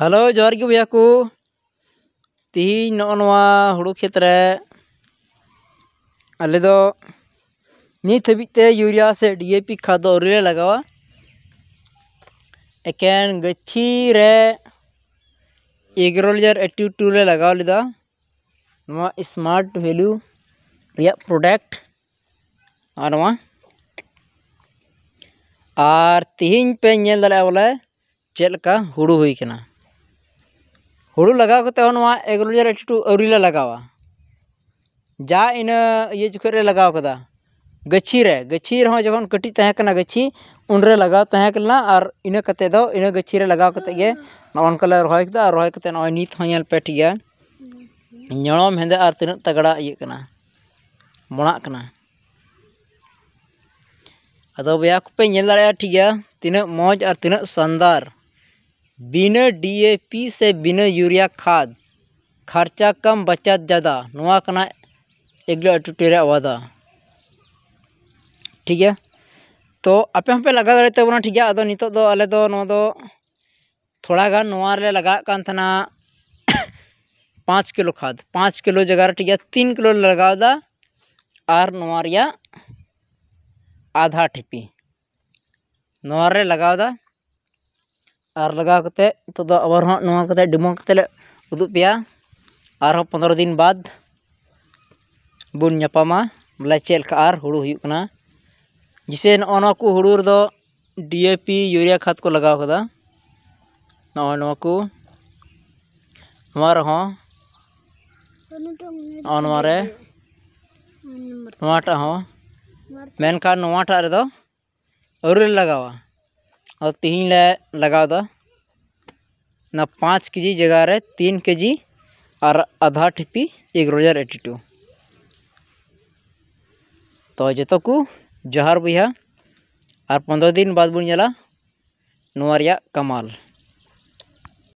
hello जोर गे भैया को तीह ना हूँ क्षेत्र आले दो नीत हबीते यूरिया से डीएपी खाद अरीले लगवा एकेन गच्छी रे एग्रोल एट्टी टू रे लगवा लेदा ना स्मार्ट वैल्यू प्रोडक्ट और तीहपे बोले चलका हूँ होना हूँ लगवा को एग्रोलजर एटी टू अवरी लगवा जा इन ये जोखे लगवा को गच्छी रे गच्छी रहा जब कटी तहकना गच्छी उनरे लगवा और इनकते इन गाछी लगवा कते नौकर रहा तो और रहा पे ठीक है नड़म हेदे और तना तगड़ा ये मणा अद बया को ठीक है तना मज और तना सानदार बिना डीएपी से बिना यूरिया खाद खर्चा कम बचत ज़्यादा नवा करना एग्लो एटूटी वादा ठीक है तो अपे हमें लगा दाते तो ठीक है नित थोड़ा गान नारे लगा पाँच किलो खाद पाँच किलो जगह ठीक है तीन किलो लगा और नवा आधा टिपी नारे लगा और लगा कर तो आर डिमो उदुपे और पंद्रह दिन बाद बनपामा बोले चल का हूँ जैसे ना को हूँ रो डीएपी यूरिया खाद को लगा कर नवाटा मनखान नवाटा रो अरुरी लगावा और तीन ले लगा दो ना पाँच के जी जगह रहे तीन के जी और आधा ठिपी एक रोजर एटी टू तो जो तो को जहार बुहार और पंद्रह दिन बाद बुन जला कमाल